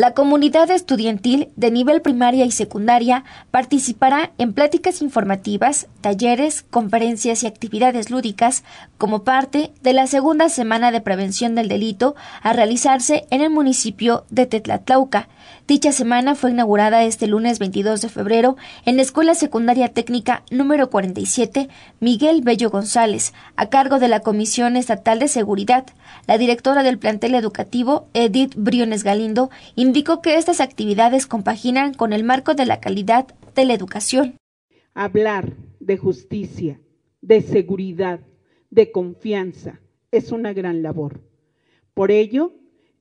La comunidad estudiantil de nivel primaria y secundaria participará en pláticas informativas, talleres, conferencias y actividades lúdicas como parte de la segunda semana de prevención del delito a realizarse en el municipio de Tetlatlauca. Dicha semana fue inaugurada este lunes 22 de febrero en la Escuela Secundaria Técnica número 47 Miguel Bello González, a cargo de la Comisión Estatal de Seguridad. La directora del plantel educativo, Edith Briones Galindo, y indicó que estas actividades compaginan con el marco de la calidad de la educación. Hablar de justicia, de seguridad, de confianza es una gran labor. Por ello,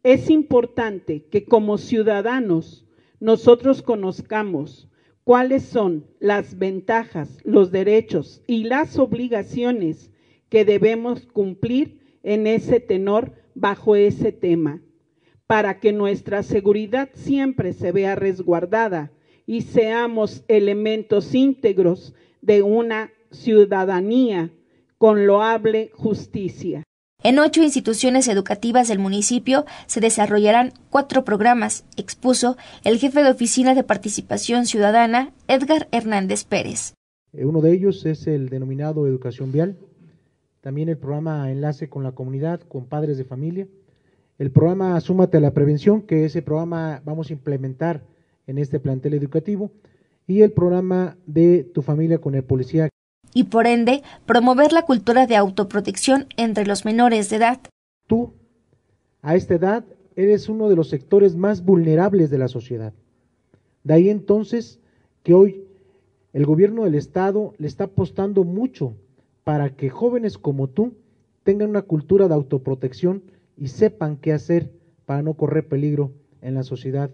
es importante que como ciudadanos nosotros conozcamos cuáles son las ventajas, los derechos y las obligaciones que debemos cumplir en ese tenor bajo ese tema para que nuestra seguridad siempre se vea resguardada y seamos elementos íntegros de una ciudadanía con loable justicia. En ocho instituciones educativas del municipio se desarrollarán cuatro programas, expuso el jefe de Oficina de Participación Ciudadana, Edgar Hernández Pérez. Eh, uno de ellos es el denominado Educación Vial, también el programa Enlace con la Comunidad, con Padres de Familia, el programa Súmate a la Prevención, que ese programa vamos a implementar en este plantel educativo, y el programa de Tu familia con el policía. Y por ende, promover la cultura de autoprotección entre los menores de edad. Tú, a esta edad, eres uno de los sectores más vulnerables de la sociedad. De ahí entonces que hoy el gobierno del Estado le está apostando mucho para que jóvenes como tú tengan una cultura de autoprotección y sepan qué hacer para no correr peligro en la sociedad.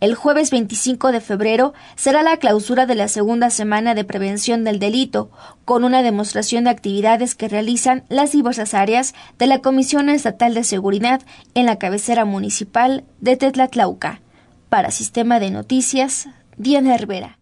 El jueves 25 de febrero será la clausura de la segunda semana de prevención del delito, con una demostración de actividades que realizan las diversas áreas de la Comisión Estatal de Seguridad en la cabecera municipal de Tetlatlauca. Para Sistema de Noticias, Diana Herbera.